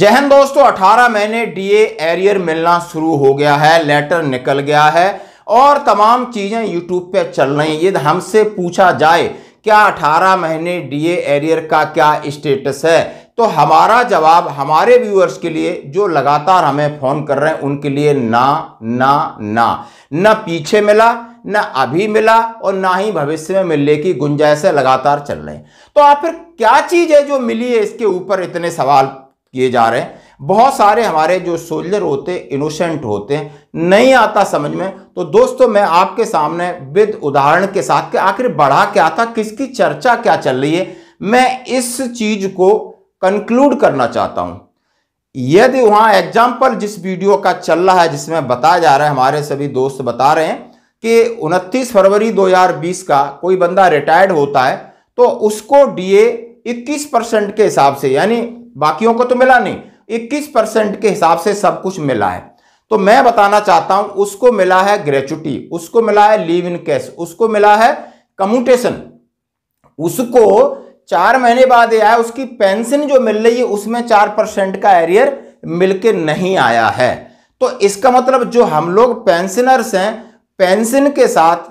जहन दोस्तों 18 महीने डीए एरियर मिलना शुरू हो गया है लेटर निकल गया है और तमाम चीज़ें यूट्यूब पे चल रही हैं यदि हमसे पूछा जाए क्या 18 महीने डीए एरियर का क्या स्टेटस है तो हमारा जवाब हमारे व्यूअर्स के लिए जो लगातार हमें फ़ोन कर रहे हैं उनके लिए ना ना ना ना पीछे मिला ना अभी मिला और ना ही भविष्य में मिलने की गुंजाइश लगातार चल रहे हैं तो आप फिर क्या चीज़ है जो मिली है इसके ऊपर इतने सवाल किए जा रहे हैं बहुत सारे हमारे जो सोल्जर होते इनोसेंट होते हैं नहीं आता समझ में तो दोस्तों मैं आपके सामने विद उदाहरण के साथ के आखिर बढ़ा क्या था किसकी चर्चा क्या चल रही है मैं इस चीज को कंक्लूड करना चाहता हूं यदि वहां एग्जाम्पल जिस वीडियो का चल रहा है जिसमें बताया जा रहा है हमारे सभी दोस्त बता रहे हैं कि 29 फरवरी 2020 का कोई बंदा रिटायर्ड होता है तो उसको डीए 21 परसेंट के हिसाब से यानी बाकियों को तो मिला नहीं इक्कीस परसेंट के हिसाब से सब कुछ मिला है तो मैं बताना चाहता हूं उसको मिला है ग्रेचुटी उसको मिला है लीव इन कैश उसको मिला है कम्यूटेशन उसको चार महीने बाद आया उसकी पेंशन जो मिल रही है उसमें चार परसेंट का एरियर मिलके नहीं आया है तो इसका मतलब जो हम लोग पेंशनर्स हैं पेंशन के साथ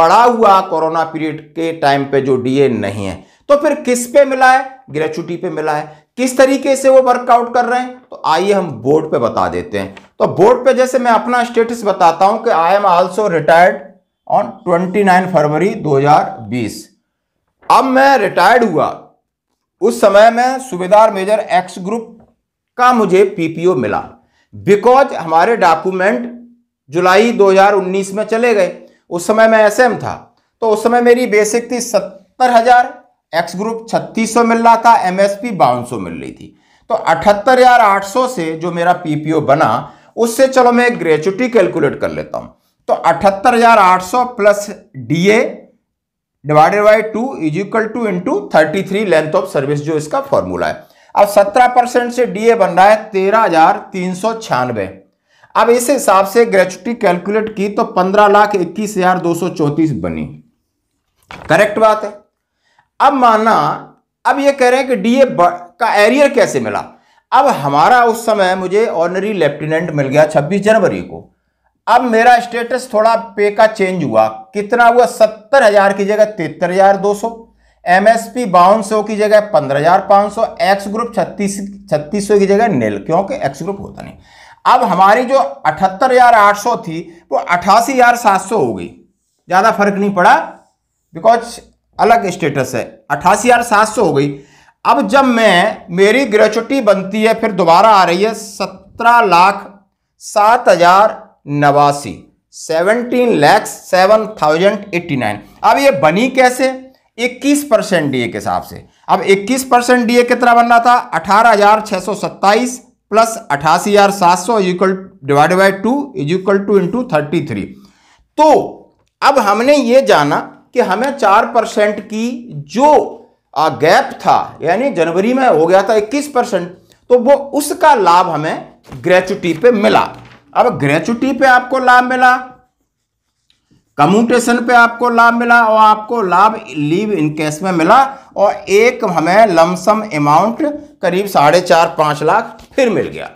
बढ़ा हुआ कोरोना पीरियड के टाइम पे जो डीए नहीं है तो फिर किस पे मिला है ग्रेचुटी पे मिला है किस तरीके से वो वर्कआउट कर रहे हैं तो आइए हम बोर्ड पे बता देते हैं तो बोर्ड पे जैसे मैं अपना स्टेटस बताता हूं कि I am also retired on 29 फरवरी 2020 अब मैं रिटायर्ड हुआ उस समय में सुबेदार मेजर एक्स ग्रुप का मुझे पीपीओ मिला बिकॉज हमारे डॉक्यूमेंट जुलाई 2019 में चले गए उस समय मैं एसएम था तो उस समय मेरी बेसिक थी सत्तर हजार एक्स ग्रुप 3600 मिल रहा था एमएसपी बावन मिल रही थी तो अठहत्तर यार आठ से जो मेरा पीपीओ बना उससे चलो मैं ग्रेचुटी कैलकुलेट कर लेता हूं तो अठहत्तर हजार आठ सौ plus DA divided by two is equal to into thirty three length of service जो इसका फॉर्मूला है अब सत्रह परसेंट से डीए बन रहा है तेरह हजार तीन सौ छियानवे अब इस हिसाब से ग्रेचुटी कैलकुलेट की तो पंद्रह लाख इक्कीस हजार दो सौ चौंतीस बनी करेक्ट बात है अब मानना अब ये कह रहे हैं कि डीए का एरियर कैसे मिला अब हमारा उस समय मुझे ऑनरी लेफ्टिनेंट मिल गया 26 जनवरी को अब मेरा स्टेटस थोड़ा पे का चेंज हुआ कितना हुआ सत्तर हजार की जगह तिहत्तर हजार दो सौ एम एस पी बावन सौ की जगह पंद्रह हजार पाँच सौ एक्स ग्रुप छत्तीस छत्तीस सौ की जगह नील क्योंकि एक्स ग्रुप होता नहीं अब हमारी जो अठहत्तर हजार आठ सौ थी वो अठासी हजार सात सौ हो गई ज़्यादा फर्क नहीं पड़ा बिकॉज अलग स्टेटस है अट्ठासी हजार सात सौ हो गई अब जब मैं मेरी ग्रेचुटी बनती है फिर दोबारा आ रही है सत्रह लाख सात हजार नवासी seventeen lakhs seven thousand eighty nine अब ये बनी कैसे इक्कीस परसेंट डी के हिसाब से अब इक्कीस परसेंट डी कितना बन रहा था अठारह हजार छः सौ सत्ताईस प्लस अठासी हजार सात सौ equal divide by two is equal to into thirty three तो अब हमने ये जाना कि हमें चार परसेंट की जो गैप था यानी जनवरी में हो गया था इक्कीस परसेंट तो वो उसका लाभ हमें ग्रेचुटी पे मिला अब ग्रेचुटी पे आपको लाभ मिला कम्यूटेशन पे आपको लाभ मिला और आपको लाभ लीव इन केस में मिला और एक हमें लमसम अमाउंट करीब साढ़े चार पांच लाख फिर मिल गया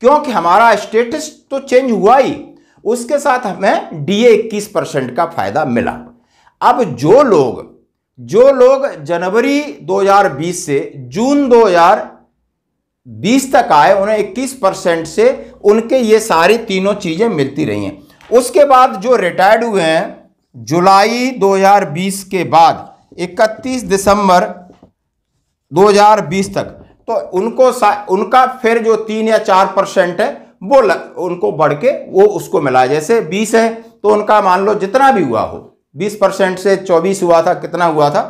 क्योंकि हमारा स्टेटस तो चेंज हुआ ही उसके साथ हमें डीए इक्कीस परसेंट का फायदा मिला अब जो लोग जो लोग जनवरी 2020 से जून 2020 तक आए उन्हें 21 परसेंट से उनके ये सारी तीनों चीज़ें मिलती रही हैं उसके बाद जो रिटायर्ड हुए हैं जुलाई 2020 के बाद 31 दिसंबर 2020 तक तो उनको उनका फिर जो तीन या चार परसेंट है वो उनको बढ़ के वो उसको मिला जैसे 20 है तो उनका मान लो जितना भी हुआ हो बीस परसेंट से चौबीस हुआ था कितना हुआ था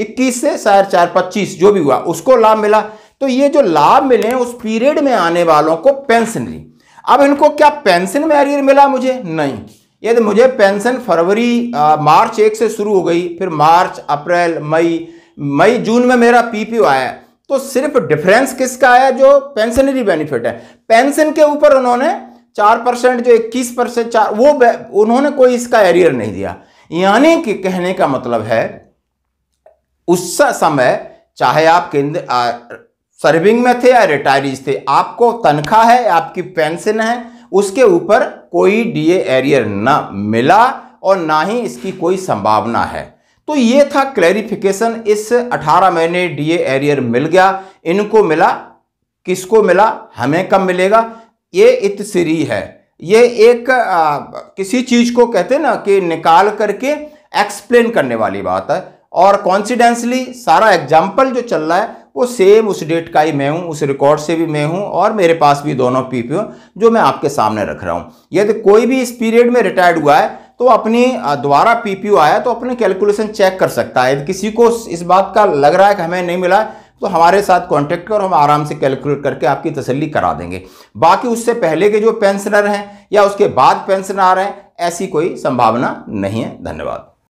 इक्कीस से शायद चार पच्चीस जो भी हुआ उसको लाभ मिला तो ये जो लाभ मिले उस पीरियड में आने वालों को पेंशन ली अब इनको क्या पेंशन में अरियर मिला मुझे नहीं यदि मुझे पेंशन फरवरी आ, मार्च एक से शुरू हो गई फिर मार्च अप्रैल मई मई जून में, में मेरा पीपीओ आया तो सिर्फ डिफरेंस किसका आया जो पेंशनरी बेनिफिट है पेंशन के ऊपर उन्होंने चार परसेंट जो इक्कीस परसेंट चार वो उन्होंने कोई इसका एरियर नहीं दिया यानी कि कहने का मतलब है उस समय चाहे आप केंद्र सर्विंग में थे या रिटायरीज थे आपको तनख्वाह है आपकी पेंशन है उसके ऊपर कोई डीए एरियर ना मिला और ना ही इसकी कोई संभावना है तो ये था क्लैरिफिकेशन इस 18 महीने डीए एरियर मिल गया इनको मिला किसको मिला हमें कब मिलेगा ये इतसरी है ये एक आ, किसी चीज को कहते ना कि निकाल करके एक्सप्लेन करने वाली बात है और कॉन्सिडेंसली सारा एग्जाम्पल जो चल रहा है वो सेम उस डेट का ही मैं हूँ उस रिकॉर्ड से भी मैं हूँ और मेरे पास भी दोनों पी पी जो मैं आपके सामने रख रहा हूँ यदि कोई भी इस पीरियड में रिटायर्ड हुआ है तो अपनी द्वारा पी आया तो अपने कैलकुलेशन चेक कर सकता है यदि किसी को इस बात का लग रहा है कि हमें नहीं मिला तो हमारे साथ कांटेक्ट करो हम आराम से कैलकुलेट करके आपकी तसल्ली करा देंगे बाकी उससे पहले के जो पेंशनर हैं या उसके बाद पेंशनर आ रहे हैं ऐसी कोई संभावना नहीं है धन्यवाद